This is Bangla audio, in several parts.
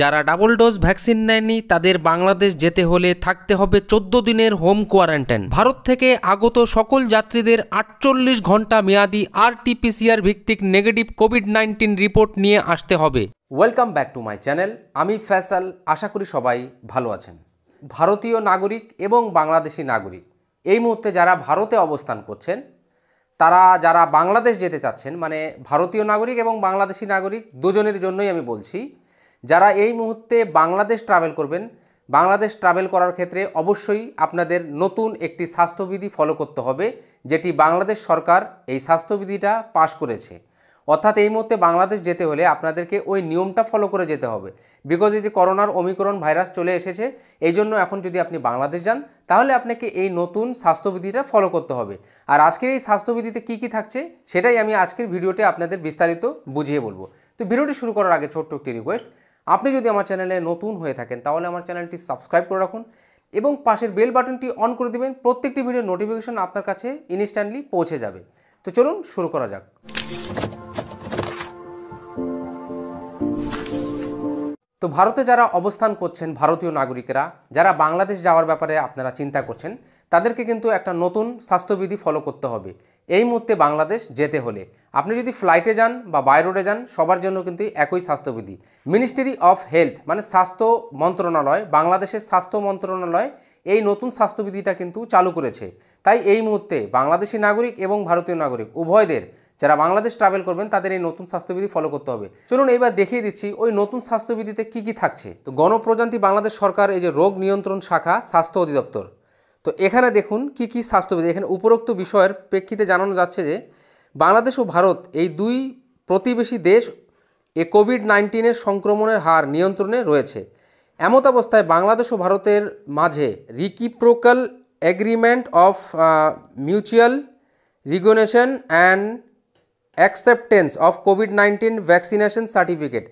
যারা ডাবল ডোজ ভ্যাকসিন নেয়নি তাদের বাংলাদেশ যেতে হলে থাকতে হবে চোদ্দ দিনের হোম কোয়ারেন্টাইন ভারত থেকে আগত সকল যাত্রীদের আটচল্লিশ ঘন্টা মেয়াদি আরটিপিসিআর ভিত্তিক নেগেটিভ কোভিড নাইন্টিন রিপোর্ট নিয়ে আসতে হবে welcome back to my channel আমি ফ্যাসাল আশা করি সবাই ভালো আছেন ভারতীয় নাগরিক এবং বাংলাদেশি নাগরিক এই মুহূর্তে যারা ভারতে অবস্থান করছেন তারা যারা বাংলাদেশ যেতে চাচ্ছেন মানে ভারতীয় নাগরিক এবং বাংলাদেশি নাগরিক দুজনের জন্যই আমি বলছি যারা এই মুহূর্তে বাংলাদেশ ট্রাভেল করবেন বাংলাদেশ ট্রাভেল করার ক্ষেত্রে অবশ্যই আপনাদের নতুন একটি স্বাস্থ্যবিধি ফলো করতে হবে যেটি বাংলাদেশ সরকার এই স্বাস্থ্যবিধিটা পাশ করেছে অর্থাৎ এই মুহূর্তে বাংলাদেশ যেতে হলে আপনাদেরকে ওই নিয়মটা ফলো করে যেতে হবে বিকজ এই যে করোনার অমিক্রণ ভাইরাস চলে এসেছে এই জন্য এখন যদি আপনি বাংলাদেশ যান তাহলে আপনাকে এই নতুন স্বাস্থ্যবিধিটা ফলো করতে হবে আর আজকের এই স্বাস্থ্যবিধিতে কি কি থাকছে সেটাই আমি আজকের ভিডিওটি আপনাদের বিস্তারিত বুঝিয়ে বলবো তো ভিডিওটি শুরু করার আগে ছোট্ট একটি রিকোয়েস্ট আপনি যদি আমার চ্যানেলে নতুন হয়ে থাকেন তাহলে আমার চ্যানেলটি সাবস্ক্রাইব করে রাখুন এবং পাশের বেল বাটনটি অন করে দেবেন প্রত্যেকটি ভিডিওর নোটিফিকেশন আপনার কাছে ইনস্ট্যান্টলি পৌঁছে যাবে তো চলুন শুরু করা যাক তো ভারতে যারা অবস্থান করছেন ভারতীয় নাগরিকেরা যারা বাংলাদেশ যাওয়ার ব্যাপারে আপনারা চিন্তা করছেন তাদেরকে কিন্তু একটা নতুন স্বাস্থ্যবিধি ফলো করতে হবে এই মুহূর্তে বাংলাদেশ যেতে হলে আপনি যদি ফ্লাইটে যান বা বাই রোডে যান সবার জন্য কিন্তু একই স্বাস্থ্যবিধি মিনিস্ট্রি অফ হেলথ মানে স্বাস্থ্য মন্ত্রণালয় বাংলাদেশের স্বাস্থ্য মন্ত্রণালয় এই নতুন স্বাস্থ্যবিধিটা কিন্তু চালু করেছে তাই এই মুহূর্তে বাংলাদেশি নাগরিক এবং ভারতীয় নাগরিক উভয়দের যারা বাংলাদেশ ট্রাভেল করবেন তাদের এই নতুন স্বাস্থ্যবিধি ফলো করতে হবে চলুন এবার দেখিয়ে দিচ্ছি ওই নতুন স্বাস্থ্যবিধিতে কি কি থাকছে তো গণপ্রজান্তি বাংলাদেশ সরকার এই যে রোগ নিয়ন্ত্রণ শাখা স্বাস্থ্য অধিদপ্তর তো এখানে দেখুন কি কি স্বাস্থ্যবিধি এখানে উপরোক্ত বিষয়ের প্রেক্ষিতে জানানো যাচ্ছে যে বাংলাদেশ ও ভারত এই দুই প্রতিবেশী দেশ এ কোভিড নাইন্টিনের সংক্রমণের হার নিয়ন্ত্রণে রয়েছে এমত অবস্থায় বাংলাদেশ ও ভারতের মাঝে reciprocal agreement of mutual recognition and acceptance of COVID nineteen vaccination certificate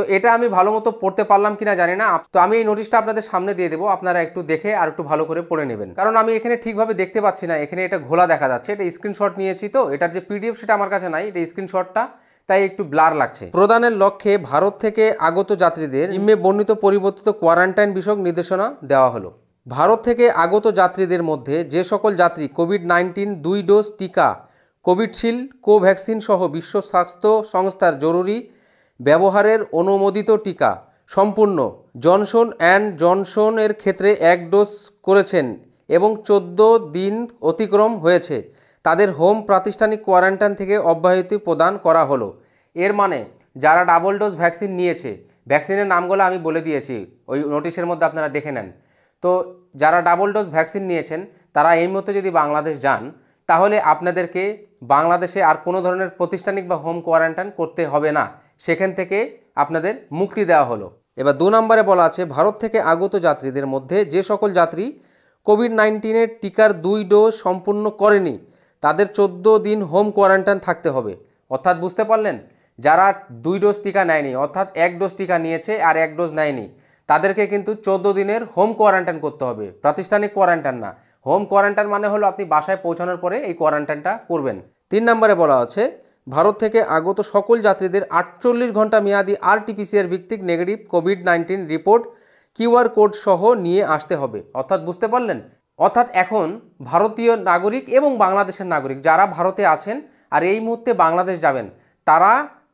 তো এটা আমি ভালো মতো পড়তে পারলাম কিনা জানি না তো আমি এই নোটিশটা আপনাদের সামনে দিয়ে দেবো আপনারা একটু দেখে আর একটু ভালো করে পড়ে নেবেন কারণ আমি এখানে ঠিকভাবে দেখতে পাচ্ছি না এখানে এটা ঘোলা দেখা যাচ্ছে এটা স্ক্রিনশট নিয়েছি তো এটার যে পিডিএফ সেটা আমার কাছে নাই এটা স্ক্রিনশটটা তাই একটু ব্লার লাগছে প্রদানের লক্ষ্যে ভারত থেকে আগত যাত্রীদের ইমে বর্ণিত পরিবর্তিত কোয়ারেন্টাইন বিষয়ক নির্দেশনা দেওয়া হলো ভারত থেকে আগত যাত্রীদের মধ্যে যে সকল যাত্রী কোভিড নাইন্টিন দুই ডোজ টিকা কোভিডশিল্ড কোভ্যাক্সিন সহ বিশ্ব স্বাস্থ্য সংস্থার জরুরি ব্যবহারের অনুমোদিত টিকা সম্পূর্ণ জনসন অ্যান্ড জনসনের ক্ষেত্রে এক ডোজ করেছেন এবং চোদ্দো দিন অতিক্রম হয়েছে তাদের হোম প্রাতিষ্ঠানিক কোয়ারেন্টাইন থেকে অব্যাহতি প্রদান করা হলো এর মানে যারা ডাবল ডোজ ভ্যাকসিন নিয়েছে ভ্যাকসিনের নামগুলো আমি বলে দিয়েছি ওই নোটিশের মধ্যে আপনারা দেখে নেন তো যারা ডাবল ডোজ ভ্যাকসিন নিয়েছেন তারা এই মুহূর্তে যদি বাংলাদেশ যান তাহলে আপনাদেরকে বাংলাদেশে আর কোনো ধরনের প্রতিষ্ঠানিক বা হোম কোয়ারেন্টাইন করতে হবে না সেখান থেকে আপনাদের মুক্তি দেওয়া হলো এবার দু নম্বরে বলা আছে ভারত থেকে আগত যাত্রীদের মধ্যে যে সকল যাত্রী কোভিড নাইন্টিনের টিকার দুই ডোজ সম্পূর্ণ করেনি তাদের ১৪ দিন হোম কোয়ারেন্টাইন থাকতে হবে অর্থাৎ বুঝতে পারলেন যারা দুই ডোজ টিকা নেয়নি অর্থাৎ এক ডোজ টিকা নিয়েছে আর এক ডোজ নেয়নি তাদেরকে কিন্তু ১৪ দিনের হোম কোয়ারেন্টাইন করতে হবে প্রাতিষ্ঠানিক কোয়ারেন্টাইন না হোম কোয়ারেন্টাইন মানে হলো আপনি বাসায় পৌঁছানোর পরে এই কোয়ারেন্টাইনটা করবেন তিন নম্বরে বলা আছে ভারত থেকে আগত সকল যাত্রীদের আটচল্লিশ ঘন্টা মেয়াদি আরটিপিসিআর ভিত্তিক negative COVID nineteen report QR code সহ নিয়ে আসতে হবে অর্থাৎ বুঝতে পারলেন অর্থাৎ এখন ভারতীয় নাগরিক এবং বাংলাদেশের নাগরিক যারা ভারতে আছেন আর এই মুহূর্তে বাংলাদেশ যাবেন তারা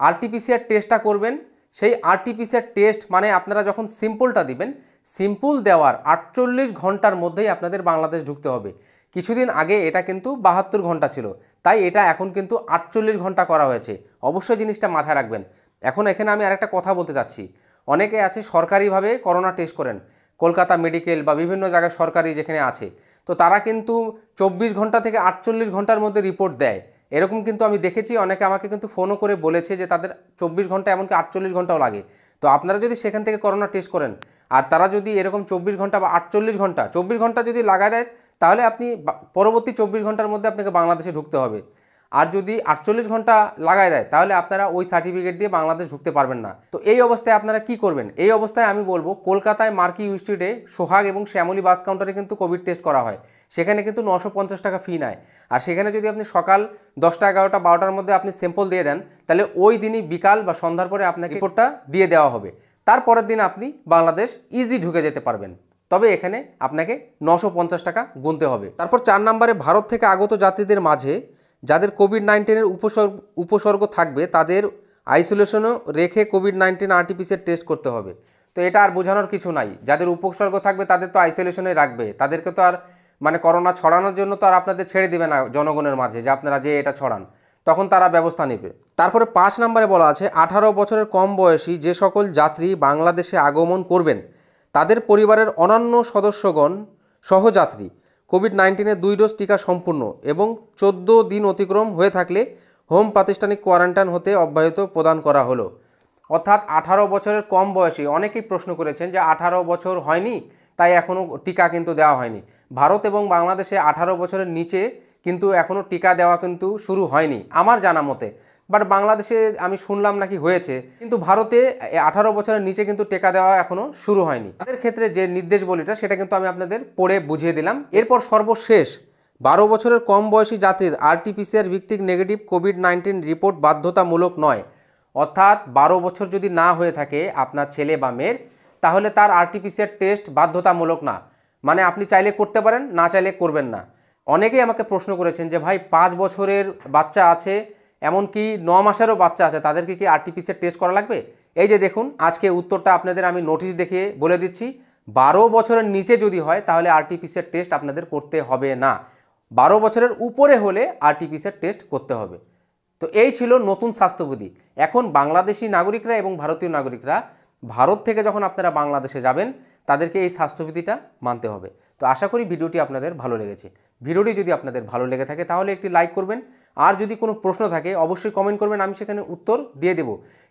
আরটিপিসিআর টেস্টটা করবেন সেই আরটিপিসিআর টেস্ট মানে আপনারা যখন সিম্পলটা দিবেন সিম্পল দেওয়ার আটচল্লিশ ঘন্টার মধ্যেই আপনাদের বাংলাদেশ ঢুকতে হবে কিছুদিন আগে এটা কিন্তু বাহাত্তর ঘন্টা ছিল তাই এটা এখন কিন্তু আটচল্লিশ ঘন্টা করা হয়েছে অবশ্যই জিনিসটা মাথায় রাখবেন এখন এখানে আমি আরেকটা কথা বলতে চাচ্ছি অনেকে আছে সরকারিভাবে করোনা টেস্ট করেন কলকাতা মেডিকেল বা বিভিন্ন জায়গায় সরকারি যেখানে আছে তো তারা কিন্তু চব্বিশ ঘন্টা থেকে আটচল্লিশ ঘন্টার মধ্যে রিপোর্ট দেয় এরকম কিন্তু আমি দেখেছি অনেকে আমাকে কিন্তু ফোনও করে বলেছে যে তাদের চব্বিশ ঘন্টা এমনকি আটচল্লিশ ঘন্টাও লাগে তো আপনারা যদি সেখান থেকে করোনা টেস্ট করেন আর তারা যদি এরকম চব্বিশ ঘন্টা বা আটচল্লিশ ঘন্টা চব্বিশ ঘন্টা যদি লাগা দেয় তাহলে আপনি পরবর্তী চব্বিশ ঘন্টার মধ্যে আপনাকে বাংলাদেশে ঢুকতে হবে আর যদি আটচল্লিশ ঘন্টা লাগায় দেয় তাহলে আপনারা ওই সার্টিফিকেট দিয়ে বাংলাদেশ ঢুকতে পারবেন না তো এই অবস্থায় আপনারা কি করবেন এই অবস্থায় আমি বলবো কলকাতায় মার্কি ইউস্ট্রিটে সোহাগ এবং শ্যামলী বাস কাউন্টারে কিন্তু কোভিড টেস্ট করা হয় সেখানে কিন্তু নশো পঞ্চাশ টাকা ফি নেয় আর সেখানে যদি আপনি সকাল দশটা এগারোটা বারোটার মধ্যে আপনি স্যাম্পল দিয়ে দেন তাহলে ওই দিনই বিকাল বা সন্ধ্যার পরে আপনাকে রিপোর্টটা দিয়ে দেওয়া হবে তারপরের দিন আপনি বাংলাদেশ ইজি ঢুকে যেতে পারবেন তবে এখানে আপনাকে নশো টাকা গুনতে হবে তারপর চার নম্বরে ভারত থেকে আগত যাত্রীদের মাঝে যাদের কোভিড নাইন্টিনের উপসর্গ উপসর্গ থাকবে তাদের আইসোলেশনও রেখে কোভিড নাইন্টিন আরটিপিসিআর টেস্ট করতে হবে তো এটা আর বোঝানোর কিছু নাই যাদের উপসর্গ থাকবে তাদের তো আইসোলেশনে রাখবে তাদেরকে তো আর মানে করোনা ছড়ানোর জন্য তো আর আপনাদের ছেড়ে দেবে না জনগণের মাঝে যে আপনারা যে এটা ছড়ান তখন তারা ব্যবস্থা নেবে তারপরে পাঁচ নম্বরে বলা আছে আঠারো বছরের কম বয়সী যে সকল যাত্রী বাংলাদেশে আগমন করবেন তাদের পরিবারের অন্যান্য সদস্যগণ সহযাত্রী কোভিড নাইন্টিনের দুই ডোজ টিকা সম্পূর্ণ এবং চোদ্দ দিন অতিক্রম হয়ে থাকলে হোম প্রাতিষ্ঠানিক কোয়ারেন্টাইন হতে অব্যাহত প্রদান করা হলো অর্থাৎ আঠারো বছরের কম বয়সী অনেকেই প্রশ্ন করেছেন যে আঠারো বছর হয়নি তাই এখনও টিকা কিন্তু দেওয়া হয়নি ভারত এবং বাংলাদেশে আঠারো বছরের নিচে কিন্তু এখনও টিকা দেওয়া কিন্তু শুরু হয়নি আমার জানা মতে বাট বাংলাদেশে আমি শুনলাম নাকি হয়েছে কিন্তু ভারতে আঠারো বছরের নিচে কিন্তু টেকা দেওয়া এখনো শুরু হয়নি তাদের ক্ষেত্রে যে নির্দেশ বলিটা সেটা কিন্তু আমি আপনাদের পড়ে বুঝিয়ে দিলাম এরপর সর্বশেষ বারো বছরের কম বয়সী যাত্রীর আরটিপিসিআর ভিত্তিক নেগেটিভ কোভিড নাইন্টিন রিপোর্ট বাধ্যতামূলক নয় অর্থাৎ বারো বছর যদি না হয়ে থাকে আপনার ছেলে বা মেয়ের তাহলে তার আরটিপিসিআর টেস্ট বাধ্যতামূলক না মানে আপনি চাইলে করতে পারেন না চাইলে করবেন না অনেকেই আমাকে প্রশ্ন করেছেন যে ভাই পাঁচ বছরের বাচ্চা আছে এমনকি ন মাসেরও বাচ্চা আছে তাদেরকে কি আরটিপিসিআর টেস্ট করা লাগবে এই যে দেখুন আজকে উত্তরটা আপনাদের আমি নোটিশ দেখিয়ে বলে দিচ্ছি বারো বছরের নিচে যদি হয় তাহলে আরটিপিসিআর টেস্ট আপনাদের করতে হবে না বারো বছরের উপরে হলে আরটিপিসিআর টেস্ট করতে হবে তো এই ছিল নতুন স্বাস্থ্যবিধি এখন বাংলাদেশি নাগরিকরা এবং ভারতীয় নাগরিকরা ভারত থেকে যখন আপনারা বাংলাদেশে যাবেন তাদেরকে এই স্বাস্থ্যবিধিটা মানতে হবে তো আশা করি ভিডিওটি আপনাদের ভালো লেগেছে ভিডিওটি যদি আপনাদের ভালো লেগে থাকে তাহলে একটি লাইক করবেন আর যদি কোনো প্রশ্ন থাকে অবশ্যই কমেন্ট করবেন আমি সেখানে উত্তর দিয়ে দেব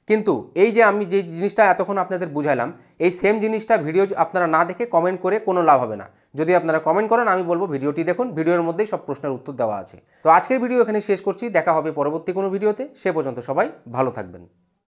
কিন্তু এই যে আমি যে জিনিসটা এতক্ষণ আপনাদের বুঝালাম এই সেম জিনিসটা ভিডিও আপনারা না দেখে কমেন্ট করে কোনো লাভ হবে না যদি আপনারা কমেন্ট করেন আমি বলবো ভিডিওটি দেখুন ভিডিওর মধ্যেই সব প্রশ্নের উত্তর দেওয়া আছে তো আজকের ভিডিও এখানে শেষ করছি দেখা হবে পরবর্তী কোনো ভিডিওতে সে পর্যন্ত সবাই ভালো থাকবেন